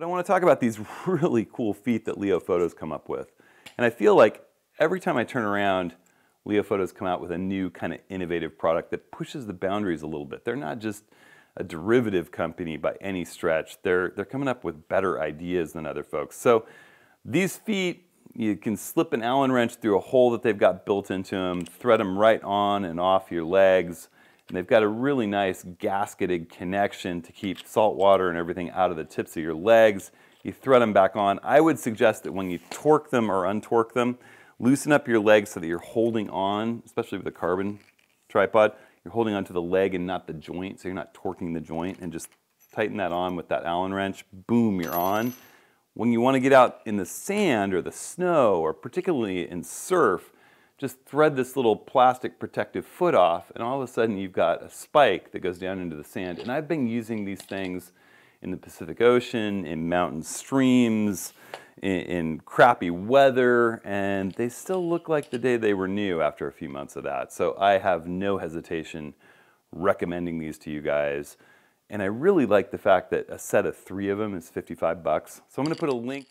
But I want to talk about these really cool feet that Leo Photos come up with. And I feel like every time I turn around, Leo Photos come out with a new kind of innovative product that pushes the boundaries a little bit. They're not just a derivative company by any stretch. They're, they're coming up with better ideas than other folks. So these feet, you can slip an Allen wrench through a hole that they've got built into them, thread them right on and off your legs, and they've got a really nice gasketed connection to keep salt water and everything out of the tips of your legs. You thread them back on. I would suggest that when you torque them or untorque them, loosen up your legs so that you're holding on, especially with a carbon tripod, you're holding onto the leg and not the joint, so you're not torquing the joint, and just tighten that on with that Allen wrench, boom, you're on. When you wanna get out in the sand or the snow, or particularly in surf, just thread this little plastic protective foot off and all of a sudden you've got a spike that goes down into the sand. And I've been using these things in the Pacific Ocean, in mountain streams, in, in, crappy weather, and they still look like the day they were new after a few months of that. So I have no hesitation recommending these to you guys. And I really like the fact that a set of three of them is 55 bucks. So I'm gonna put a link